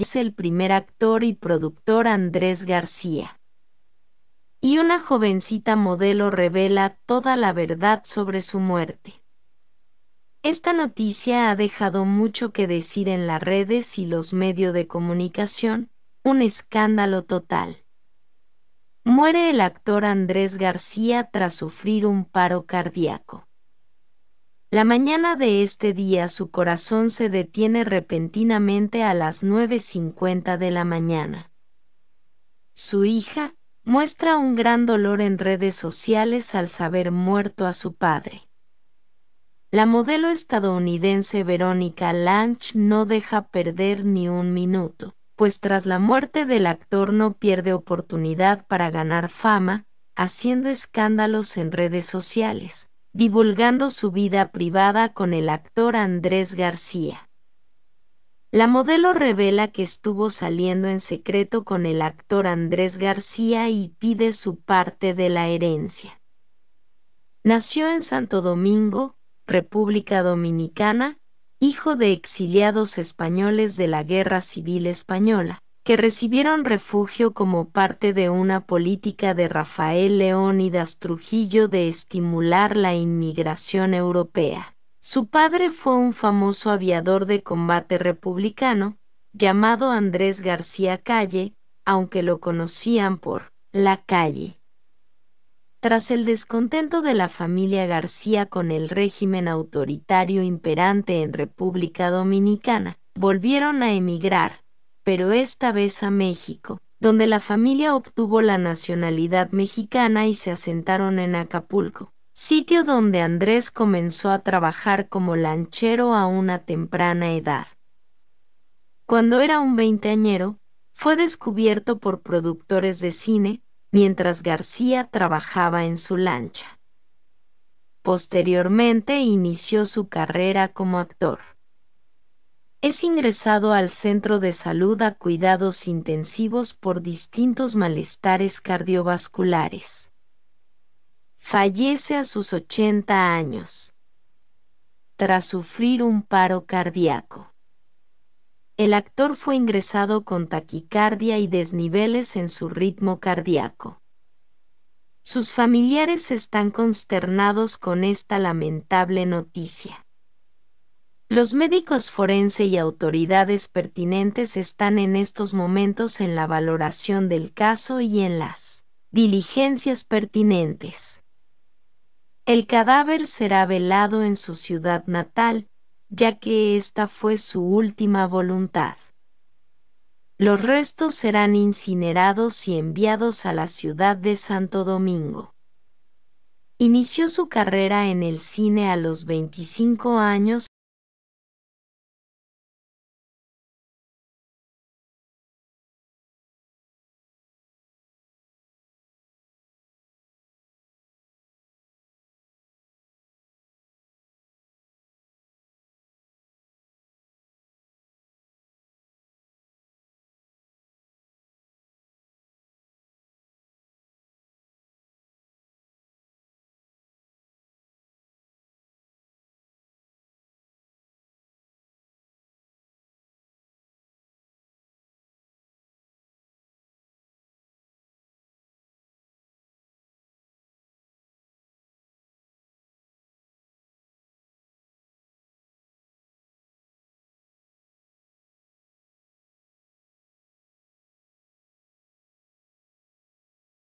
es el primer actor y productor Andrés García. Y una jovencita modelo revela toda la verdad sobre su muerte. Esta noticia ha dejado mucho que decir en las redes y los medios de comunicación, un escándalo total. Muere el actor Andrés García tras sufrir un paro cardíaco. La mañana de este día su corazón se detiene repentinamente a las 9.50 de la mañana. Su hija muestra un gran dolor en redes sociales al saber muerto a su padre. La modelo estadounidense Verónica Lange no deja perder ni un minuto, pues tras la muerte del actor no pierde oportunidad para ganar fama, haciendo escándalos en redes sociales divulgando su vida privada con el actor Andrés García. La modelo revela que estuvo saliendo en secreto con el actor Andrés García y pide su parte de la herencia. Nació en Santo Domingo, República Dominicana, hijo de exiliados españoles de la Guerra Civil Española que recibieron refugio como parte de una política de Rafael Leónidas Trujillo de estimular la inmigración europea. Su padre fue un famoso aviador de combate republicano, llamado Andrés García Calle, aunque lo conocían por la calle. Tras el descontento de la familia García con el régimen autoritario imperante en República Dominicana, volvieron a emigrar, pero esta vez a México, donde la familia obtuvo la nacionalidad mexicana y se asentaron en Acapulco, sitio donde Andrés comenzó a trabajar como lanchero a una temprana edad. Cuando era un veinteañero, fue descubierto por productores de cine, mientras García trabajaba en su lancha. Posteriormente inició su carrera como actor es ingresado al centro de salud a cuidados intensivos por distintos malestares cardiovasculares. Fallece a sus 80 años tras sufrir un paro cardíaco. El actor fue ingresado con taquicardia y desniveles en su ritmo cardíaco. Sus familiares están consternados con esta lamentable noticia. Los médicos forense y autoridades pertinentes están en estos momentos en la valoración del caso y en las diligencias pertinentes. El cadáver será velado en su ciudad natal, ya que esta fue su última voluntad. Los restos serán incinerados y enviados a la ciudad de Santo Domingo. Inició su carrera en el cine a los 25 años